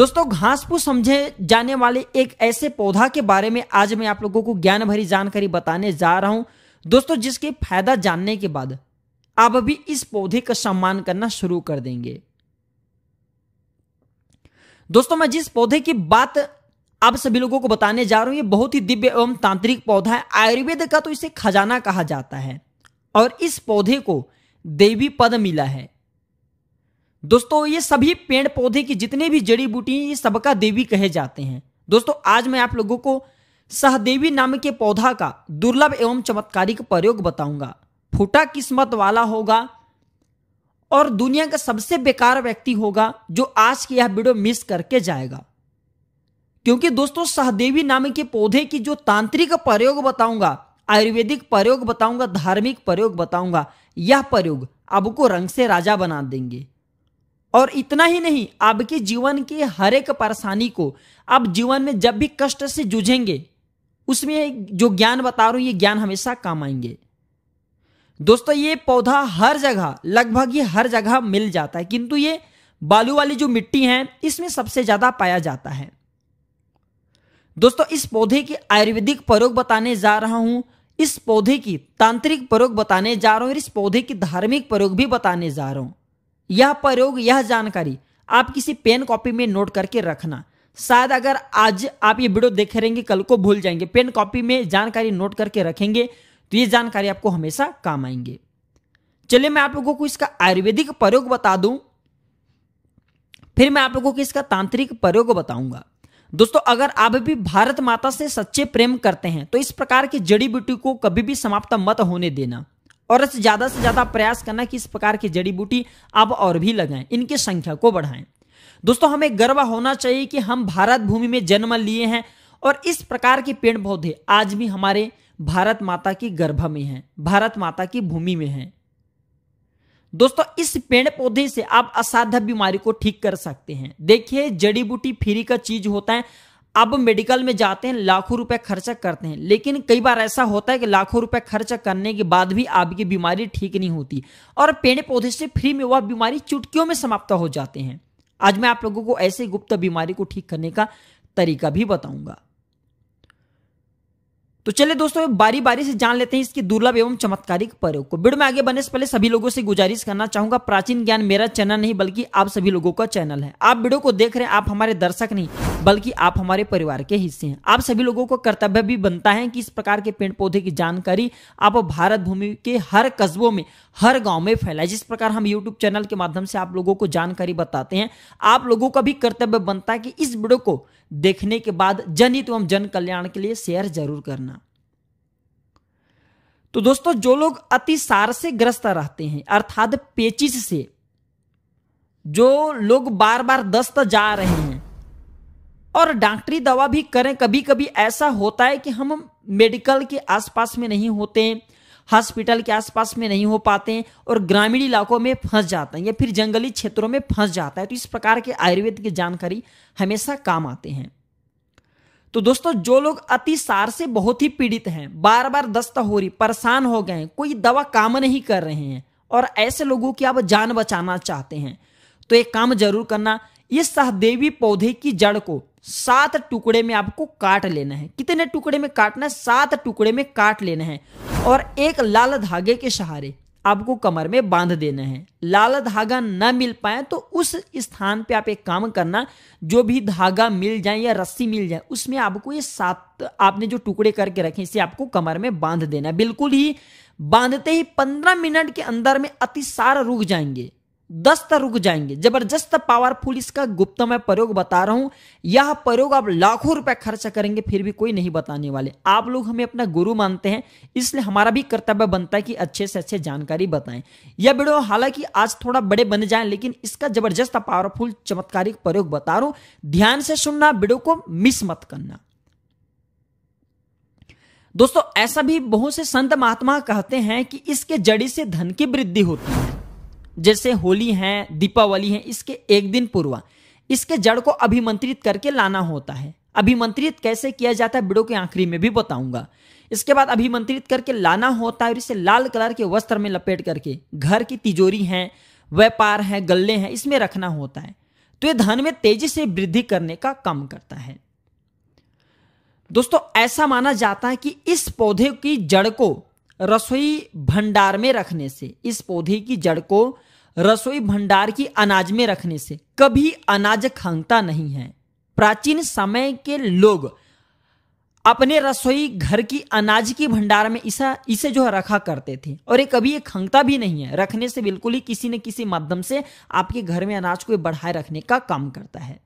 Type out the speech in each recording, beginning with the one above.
दोस्तों फूस समझे जाने वाले एक ऐसे पौधा के बारे में आज मैं आप लोगों को ज्ञान भरी जानकारी बताने जा रहा हूं दोस्तों जिसके फायदा जानने के बाद आप भी इस पौधे का सम्मान करना शुरू कर देंगे दोस्तों मैं जिस पौधे की बात आप सभी लोगों को बताने जा रहा हूं ये बहुत ही दिव्य एवं तांत्रिक पौधा है आयुर्वेद का तो इसे खजाना कहा जाता है और इस पौधे को देवी पद मिला है दोस्तों ये सभी पेड़ पौधे की जितने भी जड़ी बूटी ये सबका देवी कहे जाते हैं दोस्तों आज मैं आप लोगों को सहदेवी नाम के पौधा का दुर्लभ एवं चमत्कारिक प्रयोग बताऊंगा फूटा किस्मत वाला होगा और दुनिया का सबसे बेकार व्यक्ति होगा जो आज की यह वीडियो मिस करके जाएगा क्योंकि दोस्तों सहदेवी नाम के पौधे की जो तांत्रिक प्रयोग बताऊंगा आयुर्वेदिक प्रयोग बताऊंगा धार्मिक प्रयोग बताऊंगा यह प्रयोग आपको रंग से राजा बना देंगे और इतना ही नहीं आपके जीवन के हर एक परेशानी को आप जीवन में जब भी कष्ट से जूझेंगे उसमें जो ज्ञान बता रहा हूं ये ज्ञान हमेशा काम आएंगे दोस्तों ये पौधा हर जगह लगभग ये हर जगह मिल जाता है किंतु ये बालू वाली जो मिट्टी है इसमें सबसे ज्यादा पाया जाता है दोस्तों इस पौधे की आयुर्वेदिक प्रयोग बताने जा रहा हूं इस पौधे की तांत्रिक प्रयोग बताने जा रहा हूं और इस पौधे की धार्मिक प्रयोग भी बताने जा रहा हूं यह प्रयोग यह जानकारी आप किसी पेन कॉपी में नोट करके रखना शायद अगर आज आप ये वीडियो देख रहेंगे कल को भूल जाएंगे पेन कॉपी में जानकारी नोट करके रखेंगे तो ये जानकारी आपको हमेशा काम आएंगे चलिए मैं आप लोगों को इसका आयुर्वेदिक प्रयोग बता दूं फिर मैं आप लोगों को इसका तांत्रिक प्रयोग बताऊंगा दोस्तों अगर आप भी भारत माता से सच्चे प्रेम करते हैं तो इस प्रकार की जड़ी बूटी को कभी भी समाप्त मत होने देना और ज़्यादा से ज़्यादा प्रयास करना कि इस प्रकार की जड़ी बूटी आप और भी लगाएं इनकी संख्या को बढ़ाएं दोस्तों हमें गर्व होना चाहिए कि हम भारत भूमि में जन्म लिए हैं और इस प्रकार के पेड़ पौधे आज भी हमारे भारत माता की गर्भ में हैं भारत माता की भूमि में हैं दोस्तों इस पेड़ पौधे से आप असाध्य बीमारी को ठीक कर सकते हैं देखिए जड़ी बूटी फ्री का चीज होता है अब मेडिकल में जाते हैं लाखों रुपए खर्चा करते हैं लेकिन कई बार ऐसा होता है कि लाखों रुपए खर्चा करने के बाद भी आपकी बीमारी ठीक नहीं होती और पेड़ पौधे से फ्री में वह बीमारी चुटकियों में समाप्त हो जाते हैं आज मैं आप लोगों को ऐसे गुप्त बीमारी को ठीक करने का तरीका भी बताऊंगा तो चलिए दोस्तों बारी बारी से जान लेते हैं इसकी दुर्लभ एवं चमत्कारिक प्रयोग को वीडियो में आगे बने से पहले सभी लोगों से गुजारिश करना चाहूंगा प्राचीन ज्ञान मेरा चैनल नहीं बल्कि आप सभी लोगों का चैनल है आप वीडियो को देख रहे हैं आप हमारे दर्शक नहीं बल्कि आप हमारे परिवार के हिस्से हैं आप सभी लोगों को कर्तव्य भी बनता है कि इस प्रकार के पेड़ पौधे की जानकारी आप भारत भूमि के हर कस्बों में हर गाँव में फैलाए जिस प्रकार हम यूट्यूब चैनल के माध्यम से आप लोगों को जानकारी बताते हैं आप लोगों का भी कर्तव्य बनता है कि इस वीडियो को देखने के बाद जनहित एवं जन कल्याण के लिए शेयर जरूर करना तो दोस्तों जो लोग अतिसार से ग्रस्त रहते हैं अर्थात पेचिस से जो लोग बार बार दस्त जा रहे हैं और डॉक्टरी दवा भी करें कभी कभी ऐसा होता है कि हम मेडिकल के आसपास में नहीं होते हॉस्पिटल के आसपास में नहीं हो पाते और ग्रामीण इलाकों में फंस जाते हैं या फिर जंगली क्षेत्रों में फंस जाता है तो इस प्रकार के आयुर्वेद की जानकारी हमेशा काम आते हैं तो दोस्तों जो लोग अतिसार से बहुत ही पीड़ित हैं बार बार दस्त हो रही परेशान हो गए कोई दवा काम नहीं कर रहे हैं और ऐसे लोगों की आप जान बचाना चाहते हैं तो एक काम जरूर करना इस सहदेवी पौधे की जड़ को सात टुकड़े में आपको काट लेना है कितने टुकड़े में काटना है सात टुकड़े में काट लेना है और एक लाल धागे के सहारे आपको कमर में बांध देना है लाल धागा न मिल पाए तो उस स्थान पे आप एक काम करना जो भी धागा मिल जाए या रस्सी मिल जाए उसमें आपको ये सात आपने जो टुकड़े करके रखे इसे आपको कमर में बांध देना बिल्कुल ही बांधते ही पंद्रह मिनट के अंदर में अतिसार रुक जाएंगे दस्त रुक जाएंगे जबरदस्त पावरफुल इसका गुप्त मैं प्रयोग बता रहा हूं यह प्रयोग आप लाखों रुपए खर्च करेंगे फिर भी कोई नहीं बताने वाले आप लोग हमें अपना गुरु मानते हैं इसलिए हमारा भी कर्तव्य बनता है कि अच्छे से अच्छे जानकारी बताएं यह वीडियो हालांकि आज थोड़ा बड़े बन जाए लेकिन इसका जबरदस्त पावरफुल चमत्कारिक प्रयोग बता रहा हूं ध्यान से सुनना वीडियो को मिस मत करना दोस्तों ऐसा भी बहुत से संत महात्मा कहते हैं कि इसके जड़ी से धन की वृद्धि होती है जैसे होली है दीपावली है इसके एक दिन पूर्व इसके जड़ को अभिमंत्रित करके लाना होता है अभिमंत्रित कैसे किया जाता है बिड़ो के आखिरी में भी बताऊंगा इसके बाद अभिमंत्रित करके लाना होता है और इसे लाल कलर के वस्त्र में लपेट करके घर की तिजोरी है व्यापार है गल्ले हैं इसमें रखना होता है तो ये धन में तेजी से वृद्धि करने का काम करता है दोस्तों ऐसा माना जाता है कि इस पौधे की जड़ को रसोई भंडार में रखने से इस पौधे की जड़ को रसोई भंडार की अनाज में रखने से कभी अनाज खंगता नहीं है प्राचीन समय के लोग अपने रसोई घर की अनाज की भंडार में इसा इसे जो है रखा करते थे और ये कभी ये खंगता भी नहीं है रखने से बिल्कुल ही किसी न किसी माध्यम से आपके घर में अनाज को बढ़ाए रखने का काम करता है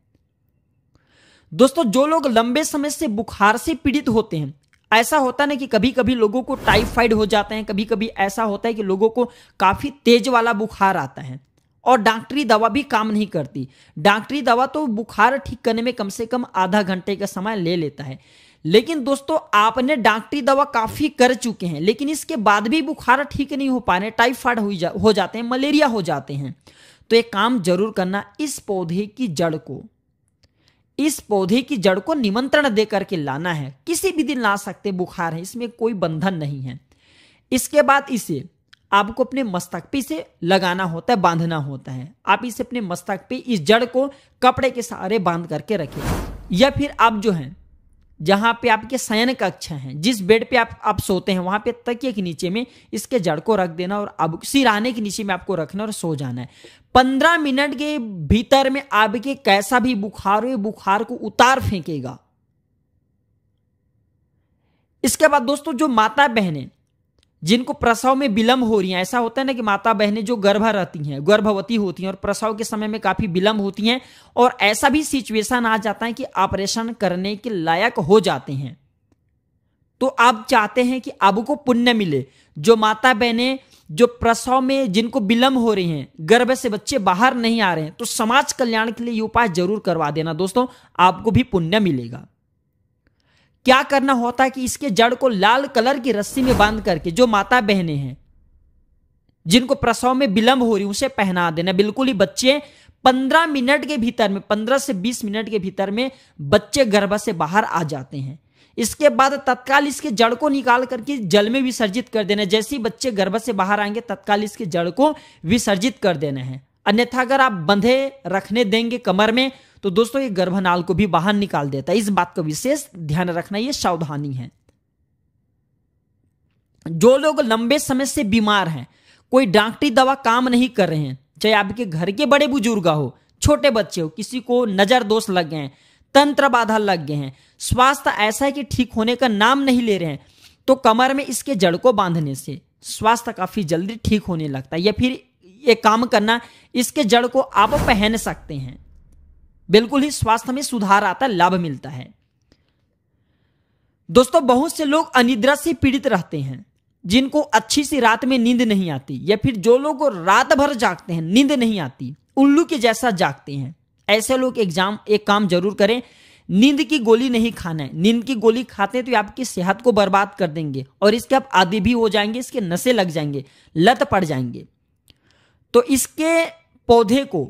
दोस्तों जो लोग लंबे समय से बुखार से पीड़ित होते हैं ऐसा होता ना कि कभी कभी लोगों को टाइफाइड हो जाते हैं कभी कभी ऐसा होता है कि लोगों को काफ़ी तेज वाला बुखार आता है और डॉक्टरी दवा भी काम नहीं करती डॉक्टरी दवा तो बुखार ठीक करने में कम से कम आधा घंटे का समय ले लेता है लेकिन दोस्तों आपने डॉक्टरी दवा काफ़ी कर चुके हैं लेकिन इसके बाद भी बुखार ठीक नहीं हो पा रहे टाइफाइड हो, जा, हो जाते हैं मलेरिया हो जाते हैं तो एक काम जरूर करना इस पौधे की जड़ को इस पौधे की जड़ को निमंत्रण दे करके लाना है किसी भी दिन ला सकते बुखार है इसमें कोई बंधन नहीं है इसके बाद इसे आपको अपने मस्तक पे से लगाना होता है बांधना होता है आप इसे अपने मस्तक पे इस जड़ को कपड़े के सहारे बांध करके रखें या फिर आप जो है जहां पे आपके शयन कक्ष हैं जिस बेड पे आप आप सोते हैं वहां पे तकिए के नीचे में इसके जड़ को रख देना और अब सिराने के नीचे में आपको रखना और सो जाना है पंद्रह मिनट के भीतर में आपके कैसा भी बुखार हो बुखार को उतार फेंकेगा इसके बाद दोस्तों जो माता बहने जिनको प्रसव में विलंब हो रही है ऐसा होता है ना कि माता बहनें जो गर्भ रहती हैं गर्भवती होती हैं और प्रसव के समय में काफ़ी विलंब होती हैं और ऐसा भी सिचुएशन आ जाता है कि ऑपरेशन करने के लायक हो जाते हैं तो आप चाहते हैं कि आपको पुण्य मिले जो माता बहनें जो प्रसव में जिनको विलंब हो रही हैं गर्भ से बच्चे बाहर नहीं आ रहे हैं तो समाज कल्याण के लिए ये उपाय जरूर करवा देना दोस्तों आपको भी पुण्य मिलेगा क्या करना होता है कि इसके जड़ को लाल कलर की रस्सी में बांध करके जो माता बहने हैं जिनको प्रसव में विलंब हो रही उसे पहना देना बिल्कुल ही बच्चे पंद्रह मिनट के भीतर में पंद्रह से बीस मिनट के भीतर में बच्चे गर्भ से बाहर आ जाते हैं इसके बाद तत्काल इसके जड़ को निकाल करके जल में विसर्जित कर देना जैसे ही बच्चे गर्भ से बाहर आएंगे तत्काल इसके जड़ को विसर्जित कर देना है अन्यथा अगर आप बंधे रखने देंगे कमर में तो दोस्तों ये गर्भनाल को भी बाहर निकाल देता है इस बात का विशेष ध्यान रखना ये सावधानी है जो लोग लंबे समय से बीमार हैं कोई डॉक्टरी दवा काम नहीं कर रहे हैं चाहे आपके घर के बड़े बुजुर्ग हो छोटे बच्चे हो किसी को नजर दोष लग गए हैं तंत्र बाधा लग गए हैं स्वास्थ्य ऐसा है कि ठीक होने का नाम नहीं ले रहे हैं तो कमर में इसके जड़ को बांधने से स्वास्थ्य काफी जल्दी ठीक होने लगता है या फिर ये काम करना इसके जड़ को आप पहन सकते हैं बिल्कुल ही स्वास्थ्य में सुधार आता है लाभ मिलता है दोस्तों बहुत से लोग अनिद्रा से पीड़ित रहते हैं जिनको अच्छी सी रात में नींद नहीं आती या फिर जो लोग रात भर जागते हैं नींद नहीं आती उल्लू के जैसा जागते हैं ऐसे लोग एग्जाम एक काम जरूर करें नींद की गोली नहीं खाना है नींद की गोली खाते हैं तो आपकी सेहत को बर्बाद कर देंगे और इसके आप आदि भी हो जाएंगे इसके नशे लग जाएंगे लत पड़ जाएंगे तो इसके पौधे को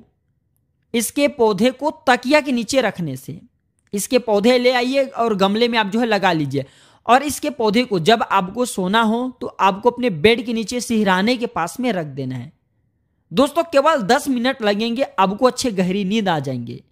इसके पौधे को तकिया के नीचे रखने से इसके पौधे ले आइए और गमले में आप जो है लगा लीजिए और इसके पौधे को जब आपको सोना हो तो आपको अपने बेड के नीचे सिहराने के पास में रख देना है दोस्तों केवल दस मिनट लगेंगे आपको अच्छे गहरी नींद आ जाएंगे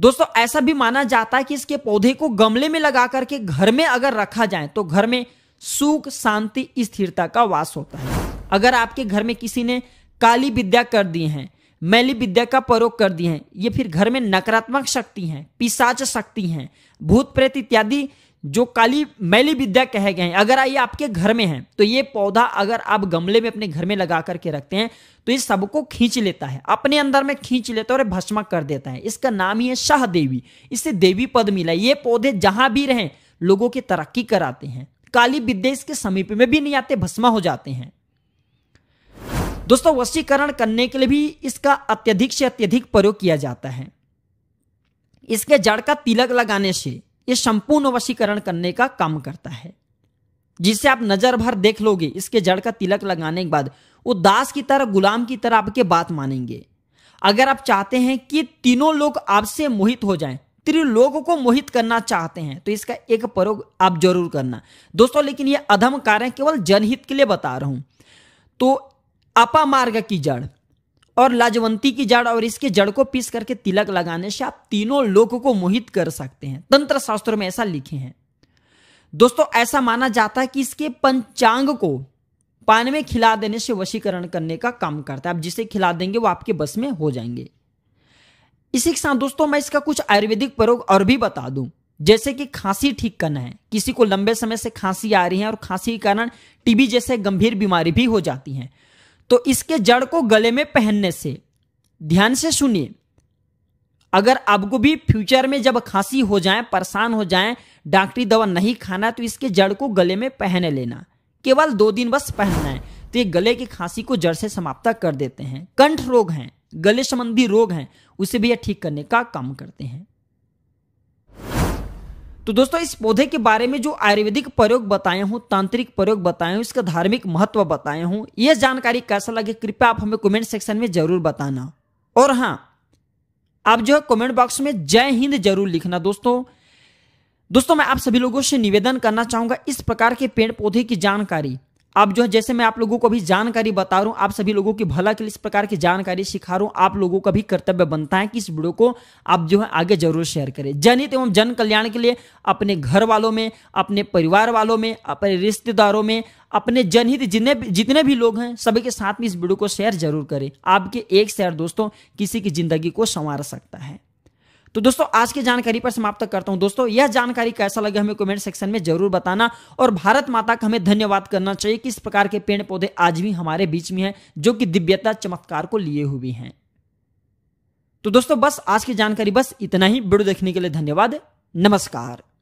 दोस्तों ऐसा भी माना जाता है कि इसके पौधे को गमले में लगा करके घर में अगर रखा जाए तो घर में सुख शांति स्थिरता का वास होता है अगर आपके घर में किसी ने काली विद्या कर दी है मैली विद्या का प्रयोग कर दी है ये फिर घर में नकारात्मक शक्ति है पिशाच शक्ति है भूत प्रेत इत्यादि जो काली मैली विद्या कहे गए हैं अगर ये आपके घर में है तो ये पौधा अगर आप गमले में अपने घर में लगा करके रखते हैं तो ये सबको खींच लेता है अपने अंदर में खींच लेता है और भस्मा कर देता है इसका नाम ही है शाह देवी इससे देवी पद मिला ये पौधे जहां भी रहें लोगों की तरक्की कराते हैं काली विद्या इसके समीप में भी नहीं आते भस्मा हो जाते हैं दोस्तों वशीकरण करने के लिए भी इसका अत्यधिक से अत्यधिक प्रयोग किया जाता है इसके जड़ का तिलक लगाने से ये संपूर्ण वशीकरण करने का काम करता है जिसे आप नजर भर देख लोगे इसके जड़ का तिलक लगाने के बाद वो दास की तरह गुलाम की तरह आपके बात मानेंगे अगर आप चाहते हैं कि तीनों लोग आपसे मोहित हो जाएं लोगों को मोहित करना चाहते हैं तो इसका एक प्रयोग आप जरूर करना दोस्तों लेकिन ये अधम कार्य केवल जनहित के लिए बता रहा हूं तो अपा मार्ग की जड़ और लाजवंती की जड़ और इसके जड़ को पीस करके तिलक लगाने से आप तीनों लोगों को मोहित कर सकते हैं तंत्र शास्त्र में ऐसा लिखे हैं दोस्तों ऐसा माना जाता है कि इसके पंचांग को पान में खिला देने से वशीकरण करने का काम करता है आप जिसे खिला देंगे वो आपके बस में हो जाएंगे इसी के साथ दोस्तों मैं इसका कुछ आयुर्वेदिक प्रयोग और भी बता दूं जैसे कि खांसी ठीक करना है किसी को लंबे समय से खांसी आ रही है और खांसी के कारण टीबी जैसे गंभीर बीमारी भी हो जाती है तो इसके जड़ को गले में पहनने से ध्यान से सुनिए अगर आपको भी फ्यूचर में जब खांसी हो जाए परेशान हो जाए डॉक्टरी दवा नहीं खाना तो इसके जड़ को गले में पहन लेना केवल दो दिन बस पहनना है तो ये गले की खांसी को जड़ से समाप्त कर देते हैं कंठ रोग हैं गले संबंधी रोग हैं उसे भी यह ठीक करने का काम करते हैं तो दोस्तों इस पौधे के बारे में जो आयुर्वेदिक प्रयोग बताए हूँ तांत्रिक प्रयोग बताए हूँ इसका धार्मिक महत्व बताए हूँ यह जानकारी कैसा लगे कृपया आप हमें कमेंट सेक्शन में जरूर बताना और हाँ आप जो है कमेंट बॉक्स में जय हिंद जरूर लिखना दोस्तों दोस्तों मैं आप सभी लोगों से निवेदन करना चाहूंगा इस प्रकार के पेड़ पौधे की जानकारी अब जो है जैसे मैं आप लोगों को भी जानकारी बता रहा हूं आप सभी लोगों की भला के लिए इस प्रकार की जानकारी सिखा रहा हूं आप लोगों का भी कर्तव्य बनता है कि इस वीडियो को आप जो है आगे जरूर शेयर करें जनहित एवं जन कल्याण के लिए अपने घर वालों में अपने परिवार वालों में अपने रिश्तेदारों में अपने जनहित जितने जितने भी लोग हैं सभी के साथ में इस वीडियो को शेयर जरूर करें आपके एक शेयर दोस्तों किसी की जिंदगी को संवार सकता है तो दोस्तों आज की जानकारी पर समाप्त करता हूं दोस्तों यह जानकारी कैसा लगे हमें कमेंट सेक्शन में जरूर बताना और भारत माता का हमें धन्यवाद करना चाहिए कि इस प्रकार के पेड़ पौधे आज भी हमारे बीच में हैं जो कि दिव्यता चमत्कार को लिए हुए हैं तो दोस्तों बस आज की जानकारी बस इतना ही वीडियो देखने के लिए धन्यवाद नमस्कार